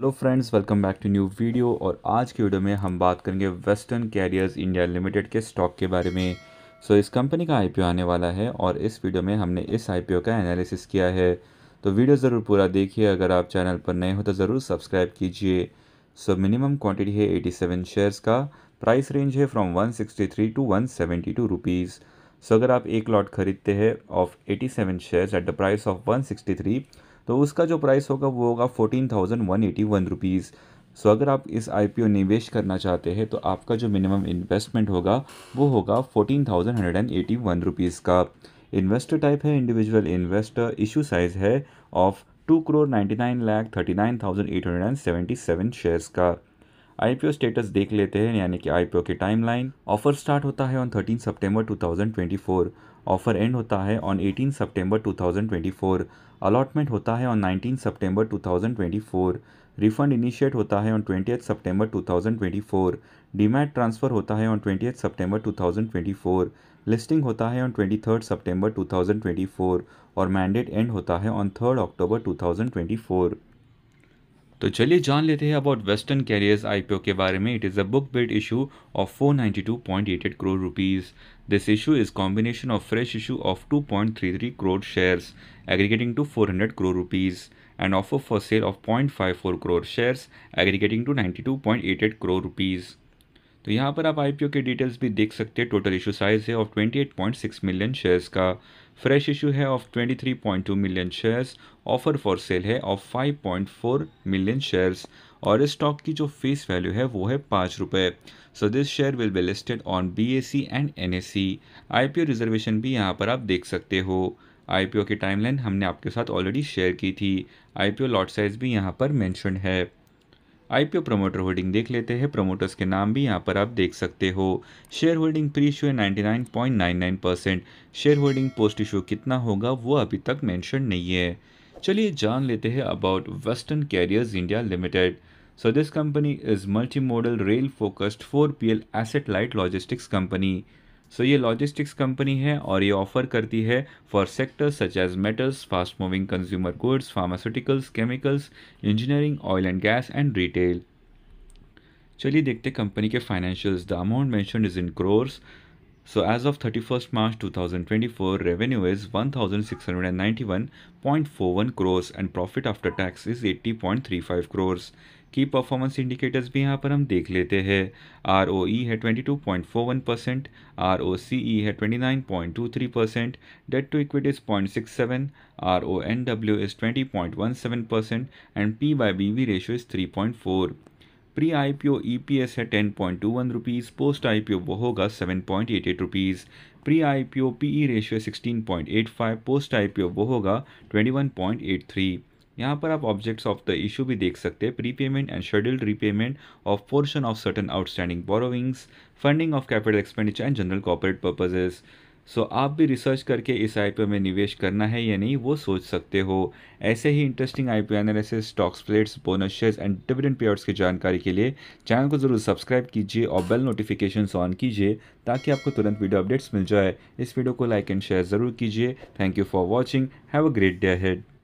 hello friends welcome back to new video और आज के वीडियो में हम बात करेंगे वेस्टर्न कैरियर्स इंडिया लिमिटेड के स्टॉक के बारे में सो so, इस कंपनी का आईपीओ आने वाला है और इस वीडियो में हमने इस आईपीओ का एनालिसिस किया है तो वीडियो ज़रूर पूरा देखिए अगर आप चैनल पर नए हो तो ज़रूर सब्सक्राइब कीजिए सो मिनिमम क्वान्टिटी है एटी शेयर्स का प्राइस रेंज है from one two one seventy so अगर आप एक लॉट खरीदते हैं of eighty shares at the price of one तो उसका जो प्राइस होगा वो होगा fourteen thousand one eighty one rupees so अगर आप इस आई निवेश करना चाहते हैं तो आपका जो मिनिमम इन्वेस्टमेंट होगा वो होगा fourteen thousand hundred and eighty one rupees का इन्वेस्टर टाइप है इंडिविजुअल इन्वेस्टर इशू साइज़ है of two crore ninety nine lakh thirty nine thousand eight hundred and seventy seven shares का आईपीओ स्टेटस देख लेते हैं यानी कि आईपीओ की टाइमलाइन ऑफर स्टार्ट होता है ऑन थर्टीन सितंबर 2024 ऑफर एंड होता है ऑन एटीन सितंबर 2024 अलॉटमेंट होता है ऑन नाइनटीन सितंबर 2024 रिफंड इनिशिएट होता है ऑन ट्वेंटी सितंबर 2024 डीमैट ट्रांसफ़र होता है ऑन ट्वेंटी सितंबर 2024 लिस्टिंग होता है ऑन ट्वेंटी सितंबर 2024 और मैंडेट एंड होता है ऑन थर्ड अक्टूबर 2024 तो चलिए जान लेते हैं अबाउट वेस्टर्न कैरियर्स आईपीओ के बारे में it is a book build issue of 492.88 crore rupees this issue is combination of fresh issue of 2.33 crore shares aggregating to 400 crore rupees and offer for sale of 0.54 crore shares aggregating to 92.88 crore rupees तो यहाँ पर आप IPO के details भी देख सकते हैं total issue size है ऑफ 28.6 मिलियन शेयर्स का फ्रेश इशू है of 23.2 million shares offer for sale है ऑफ 5.4 मिलियन शेयर्स और इस स्टॉक की जो फेस वैल्यू है वो है पाँच रुपये so this share will be listed on B A C and N A C I P O reservation भी यहाँ पर आप देख सकते हो आई पी ओ की टाइमलाइन हमने आपके साथ ऑलरेडी शेयर की थी I P O lot size भी यहाँ पर मैंशन है आईपीओ प्रमोटर होल्डिंग देख लेते हैं प्रमोटर्स के नाम भी यहाँ पर आप देख सकते हो शेयर होल्डिंग प्री इशू है ninety percent share holding post issue कितना होगा वो अभी तक मैंशन नहीं है चलिए जान लेते हैं about Western Carriers India Limited company is multi modal rail focused four P L asset light logistics company so ये लॉजिस्टिक्स कंपनी है और ये ऑफर करती है for sectors such as metals fast moving consumer goods pharmaceuticals chemicals engineering oil and gas and retail चलिए देखते company के financial the amount मैं is in crores so as of thirty first March two thousand twenty four revenue is one thousand six hundred and ninety one point four one crores and profit after tax is eighty point three five crores की performance indicators भी यहाँ पर हम देख लेते हैं are O E है twenty two point four one percent R O C E है twenty nine point two three percent debt to equity is point six seven R O N W is twenty point one seven percent and P Y B V ratio is three point four pre I P O E P S है ten point two one rupees post I P O वो होगा seven point eight eight rupees pre I P O P E ratio sixteen point eight five post I P O वो होगा twenty one point eight three यहाँ पर आप objects of the issue भी देख सकते हैं pre payment and scheduled repayment of portion of certain outstanding borrowings funding of capital expenditure and general corporate purposes so आप भी रिसर्च करके इस आई में निवेश करना है या नहीं वो सोच सकते हो ऐसे ही interesting I P analysis stock splits bonus shares and dividend payouts की जानकारी के लिए चैनल को ज़रूर सब्सक्राइब कीजिए और बेल नोटिफिकेशन ऑन कीजिए ताकि आपको तुरंत वीडियो अपडेट्स मिल जाए इस वीडियो को लाइक एंड शेयर ज़रूर कीजिए thank you for watching have a great day head